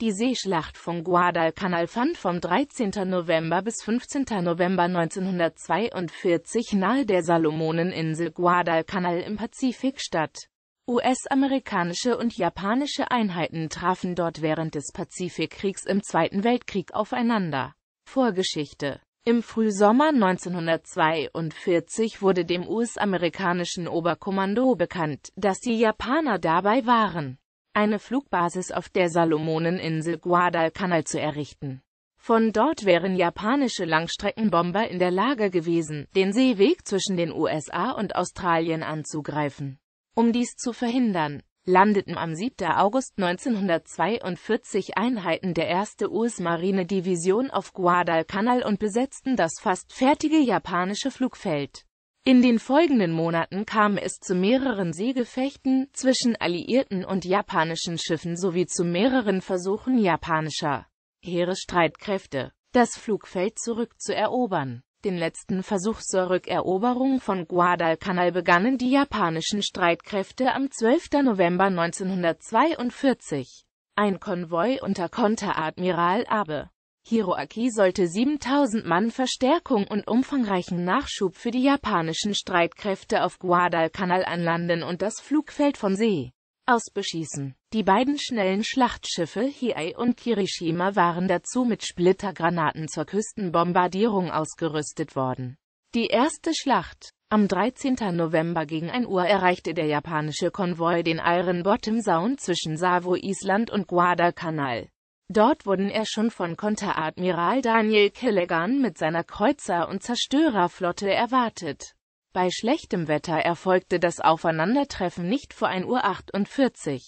Die Seeschlacht von Guadalcanal fand vom 13. November bis 15. November 1942 nahe der Salomoneninsel Guadalcanal im Pazifik statt. US-amerikanische und japanische Einheiten trafen dort während des Pazifikkriegs im Zweiten Weltkrieg aufeinander. Vorgeschichte Im Frühsommer 1942 wurde dem US-amerikanischen Oberkommando bekannt, dass die Japaner dabei waren eine Flugbasis auf der Salomoneninsel Guadalcanal zu errichten. Von dort wären japanische Langstreckenbomber in der Lage gewesen, den Seeweg zwischen den USA und Australien anzugreifen. Um dies zu verhindern, landeten am 7. August 1942 Einheiten der 1. US-Marine-Division auf Guadalcanal und besetzten das fast fertige japanische Flugfeld. In den folgenden Monaten kam es zu mehreren Seegefechten zwischen alliierten und japanischen Schiffen sowie zu mehreren Versuchen japanischer Heeresstreitkräfte, das Flugfeld zurückzuerobern. Den letzten Versuch zur Rückeroberung von Guadalcanal begannen die japanischen Streitkräfte am 12. November 1942. Ein Konvoi unter Konteradmiral Abe Hiroaki sollte 7000 Mann Verstärkung und umfangreichen Nachschub für die japanischen Streitkräfte auf Guadalcanal anlanden und das Flugfeld von See aus beschießen. Die beiden schnellen Schlachtschiffe Hiei und Kirishima waren dazu mit Splittergranaten zur Küstenbombardierung ausgerüstet worden. Die erste Schlacht am 13. November gegen 1 Uhr erreichte der japanische Konvoi den Iron Bottom Sound zwischen Savo Island und Guadalcanal. Dort wurden er schon von Konteradmiral Daniel Callaghan mit seiner Kreuzer- und Zerstörerflotte erwartet. Bei schlechtem Wetter erfolgte das Aufeinandertreffen nicht vor 1.48 Uhr,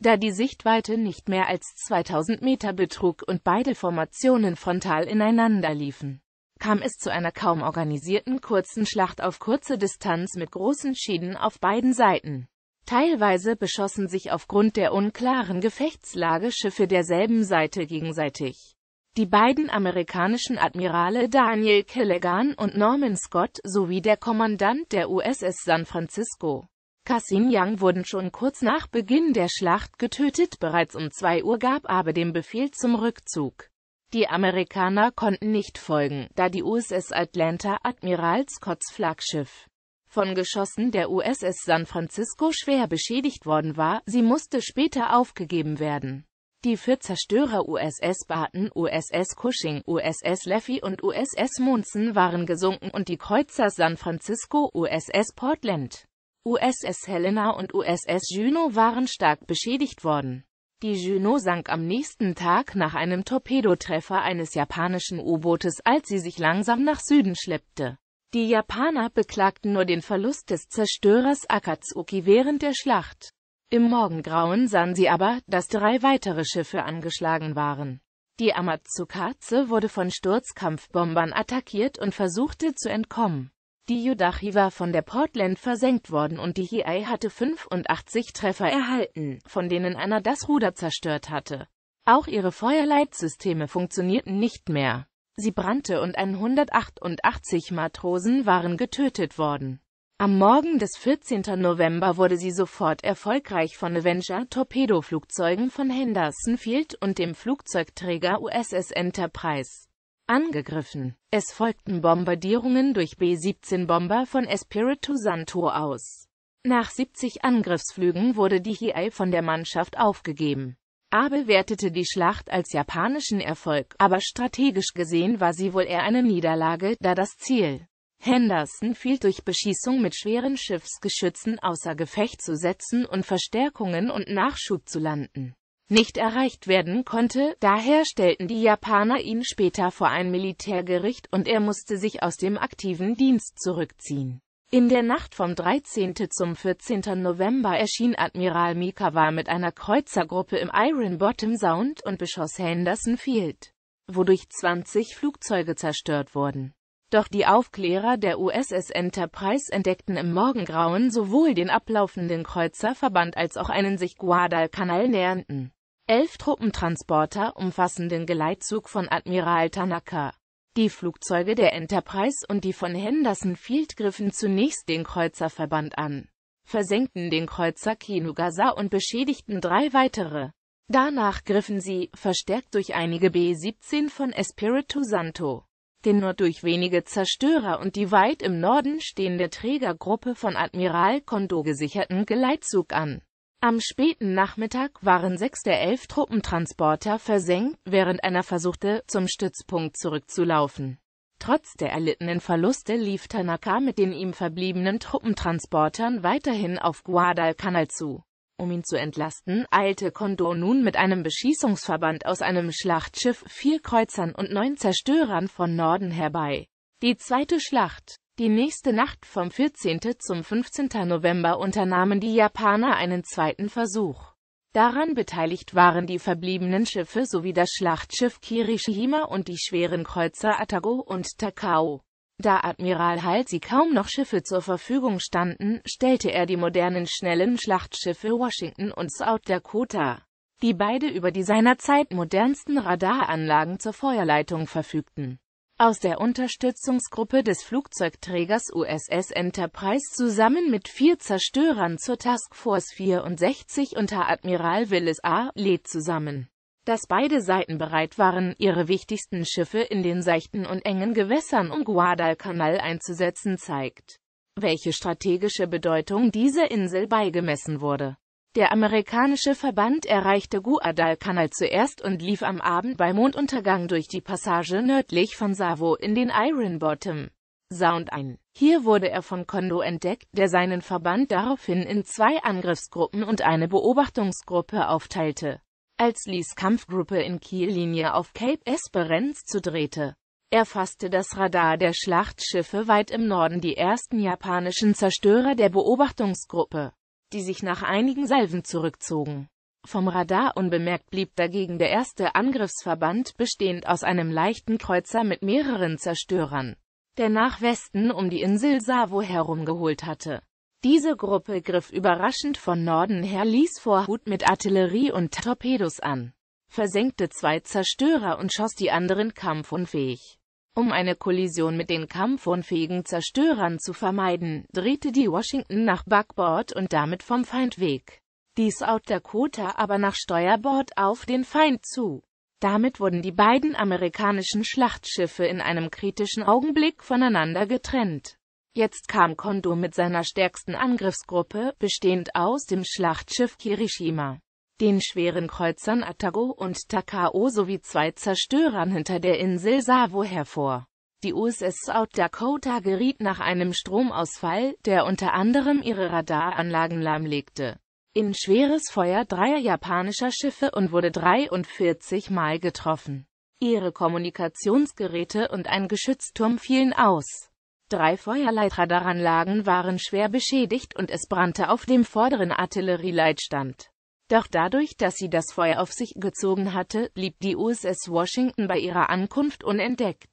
da die Sichtweite nicht mehr als 2000 Meter betrug und beide Formationen frontal ineinander liefen. Kam es zu einer kaum organisierten kurzen Schlacht auf kurze Distanz mit großen Schäden auf beiden Seiten. Teilweise beschossen sich aufgrund der unklaren Gefechtslage Schiffe derselben Seite gegenseitig. Die beiden amerikanischen Admirale Daniel Killigan und Norman Scott sowie der Kommandant der USS San Francisco, Cassin Young wurden schon kurz nach Beginn der Schlacht getötet, bereits um 2 Uhr gab aber den Befehl zum Rückzug. Die Amerikaner konnten nicht folgen, da die USS Atlanta Admiral Scotts Flaggschiff von Geschossen der USS San Francisco schwer beschädigt worden war, sie musste später aufgegeben werden. Die vier Zerstörer USS Barton, USS Cushing, USS Leffy und USS Monson waren gesunken und die Kreuzer San Francisco, USS Portland, USS Helena und USS Juno waren stark beschädigt worden. Die Juno sank am nächsten Tag nach einem Torpedotreffer eines japanischen U-Bootes, als sie sich langsam nach Süden schleppte. Die Japaner beklagten nur den Verlust des Zerstörers Akatsuki während der Schlacht. Im Morgengrauen sahen sie aber, dass drei weitere Schiffe angeschlagen waren. Die Amatsukaze wurde von Sturzkampfbombern attackiert und versuchte zu entkommen. Die Yudachi war von der Portland versenkt worden und die Hiei hatte 85 Treffer erhalten, von denen einer das Ruder zerstört hatte. Auch ihre Feuerleitsysteme funktionierten nicht mehr. Sie brannte und 188 Matrosen waren getötet worden. Am Morgen des 14. November wurde sie sofort erfolgreich von Avenger-Torpedoflugzeugen von Henderson Field und dem Flugzeugträger USS Enterprise angegriffen. Es folgten Bombardierungen durch B-17-Bomber von Espiritu Santo aus. Nach 70 Angriffsflügen wurde die Hiei von der Mannschaft aufgegeben. Abe wertete die Schlacht als japanischen Erfolg, aber strategisch gesehen war sie wohl eher eine Niederlage, da das Ziel Henderson fiel durch Beschießung mit schweren Schiffsgeschützen außer Gefecht zu setzen und Verstärkungen und Nachschub zu landen nicht erreicht werden konnte, daher stellten die Japaner ihn später vor ein Militärgericht und er musste sich aus dem aktiven Dienst zurückziehen. In der Nacht vom 13. zum 14. November erschien Admiral Mikawa mit einer Kreuzergruppe im Iron Bottom Sound und beschoss Henderson Field, wodurch 20 Flugzeuge zerstört wurden. Doch die Aufklärer der USS Enterprise entdeckten im Morgengrauen sowohl den ablaufenden Kreuzerverband als auch einen sich Guadalcanal nähernden. Elf Truppentransporter umfassen den Geleitzug von Admiral Tanaka. Die Flugzeuge der Enterprise und die von Henderson Field griffen zunächst den Kreuzerverband an, versenkten den Kreuzer Kinugasa und beschädigten drei weitere. Danach griffen sie, verstärkt durch einige B-17 von Espiritu Santo, den nur durch wenige Zerstörer und die weit im Norden stehende Trägergruppe von Admiral Kondo gesicherten Geleitzug an. Am späten Nachmittag waren sechs der elf Truppentransporter versenkt, während einer versuchte, zum Stützpunkt zurückzulaufen. Trotz der erlittenen Verluste lief Tanaka mit den ihm verbliebenen Truppentransportern weiterhin auf Guadalcanal zu. Um ihn zu entlasten, eilte Kondo nun mit einem Beschießungsverband aus einem Schlachtschiff, vier Kreuzern und neun Zerstörern von Norden herbei. Die zweite Schlacht die nächste Nacht vom 14. zum 15. November unternahmen die Japaner einen zweiten Versuch. Daran beteiligt waren die verbliebenen Schiffe sowie das Schlachtschiff Kirishima und die schweren Kreuzer Atago und Takao. Da Admiral Halsey kaum noch Schiffe zur Verfügung standen, stellte er die modernen schnellen Schlachtschiffe Washington und South Dakota, die beide über die seinerzeit modernsten Radaranlagen zur Feuerleitung verfügten aus der Unterstützungsgruppe des Flugzeugträgers USS Enterprise zusammen mit vier Zerstörern zur Task Force 64 unter Admiral Willis A. Lead zusammen dass beide Seiten bereit waren, ihre wichtigsten Schiffe in den seichten und engen Gewässern um Guadalcanal einzusetzen, zeigt, welche strategische Bedeutung dieser Insel beigemessen wurde. Der amerikanische Verband erreichte Guadalcanal zuerst und lief am Abend bei Monduntergang durch die Passage nördlich von Savo in den Iron Bottom Sound ein. Hier wurde er von Kondo entdeckt, der seinen Verband daraufhin in zwei Angriffsgruppen und eine Beobachtungsgruppe aufteilte. Als Lees Kampfgruppe in Kiellinie auf Cape Esperance zudrehte, erfasste das Radar der Schlachtschiffe weit im Norden die ersten japanischen Zerstörer der Beobachtungsgruppe die sich nach einigen Salven zurückzogen. Vom Radar unbemerkt blieb dagegen der erste Angriffsverband bestehend aus einem leichten Kreuzer mit mehreren Zerstörern, der nach Westen um die Insel Savo herumgeholt hatte. Diese Gruppe griff überraschend von Norden her ließ vor Hut mit Artillerie und Torpedos an, versenkte zwei Zerstörer und schoss die anderen kampfunfähig. Um eine Kollision mit den kampfunfähigen Zerstörern zu vermeiden, drehte die Washington nach Backbord und damit vom Feind weg. Die South Dakota aber nach Steuerbord auf den Feind zu. Damit wurden die beiden amerikanischen Schlachtschiffe in einem kritischen Augenblick voneinander getrennt. Jetzt kam Kondo mit seiner stärksten Angriffsgruppe, bestehend aus dem Schlachtschiff Kirishima den schweren Kreuzern Atago und Takao sowie zwei Zerstörern hinter der Insel Savo hervor. Die USS South Dakota geriet nach einem Stromausfall, der unter anderem ihre Radaranlagen lahmlegte, in schweres Feuer dreier japanischer Schiffe und wurde 43 Mal getroffen. Ihre Kommunikationsgeräte und ein Geschützturm fielen aus. Drei Feuerleitradaranlagen waren schwer beschädigt und es brannte auf dem vorderen Artillerieleitstand. Doch dadurch, dass sie das Feuer auf sich gezogen hatte, blieb die USS Washington bei ihrer Ankunft unentdeckt.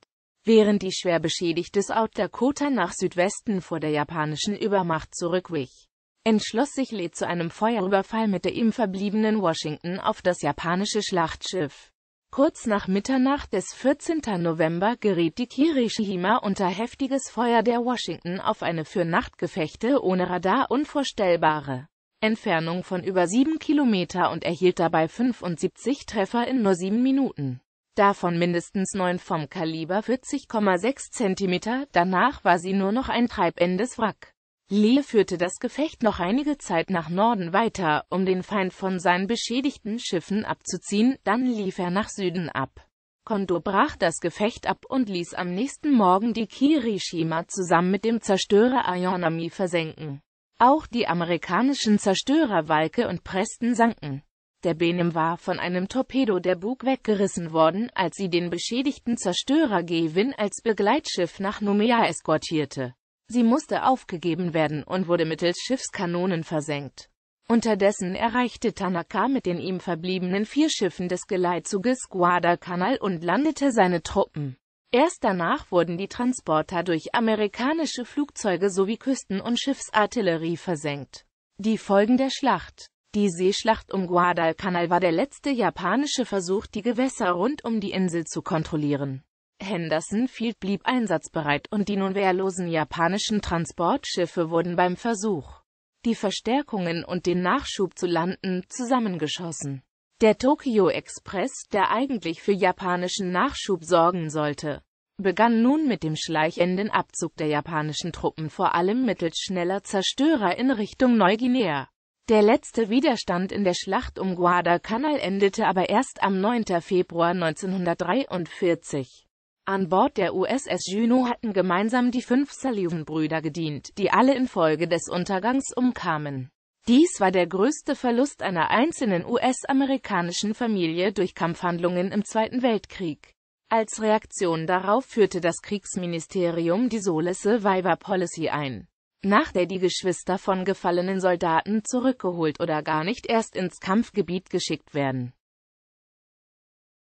Während die schwer beschädigte South Dakota nach Südwesten vor der japanischen Übermacht zurückwich, entschloss sich Lee zu einem Feuerüberfall mit der ihm verbliebenen Washington auf das japanische Schlachtschiff. Kurz nach Mitternacht des 14. November geriet die Kirishima unter heftiges Feuer der Washington auf eine für Nachtgefechte ohne Radar unvorstellbare Entfernung von über sieben Kilometer und erhielt dabei 75 Treffer in nur sieben Minuten. Davon mindestens neun vom Kaliber 40,6 cm, danach war sie nur noch ein treibendes Wrack. Lee führte das Gefecht noch einige Zeit nach Norden weiter, um den Feind von seinen beschädigten Schiffen abzuziehen, dann lief er nach Süden ab. Kondo brach das Gefecht ab und ließ am nächsten Morgen die Kirishima zusammen mit dem Zerstörer Aonami versenken. Auch die amerikanischen Zerstörer Walke und Preston sanken. Der Benem war von einem Torpedo der Bug weggerissen worden, als sie den beschädigten Zerstörer Gewin als Begleitschiff nach Numea eskortierte. Sie musste aufgegeben werden und wurde mittels Schiffskanonen versenkt. Unterdessen erreichte Tanaka mit den ihm verbliebenen vier Schiffen des Geleitzuges Guadalcanal und landete seine Truppen. Erst danach wurden die Transporter durch amerikanische Flugzeuge sowie Küsten- und Schiffsartillerie versenkt. Die Folgen der Schlacht Die Seeschlacht um Guadalcanal war der letzte japanische Versuch, die Gewässer rund um die Insel zu kontrollieren. Henderson Field blieb einsatzbereit und die nun wehrlosen japanischen Transportschiffe wurden beim Versuch, die Verstärkungen und den Nachschub zu landen, zusammengeschossen. Der Tokyo Express, der eigentlich für japanischen Nachschub sorgen sollte, begann nun mit dem schleichenden Abzug der japanischen Truppen vor allem mittels schneller Zerstörer in Richtung Neuguinea. Der letzte Widerstand in der Schlacht um Guadalcanal endete aber erst am 9. Februar 1943. An Bord der USS Juno hatten gemeinsam die fünf Sullivan-Brüder gedient, die alle infolge des Untergangs umkamen. Dies war der größte Verlust einer einzelnen US-amerikanischen Familie durch Kampfhandlungen im Zweiten Weltkrieg. Als Reaktion darauf führte das Kriegsministerium die Sole Survivor Policy ein, nach der die Geschwister von gefallenen Soldaten zurückgeholt oder gar nicht erst ins Kampfgebiet geschickt werden.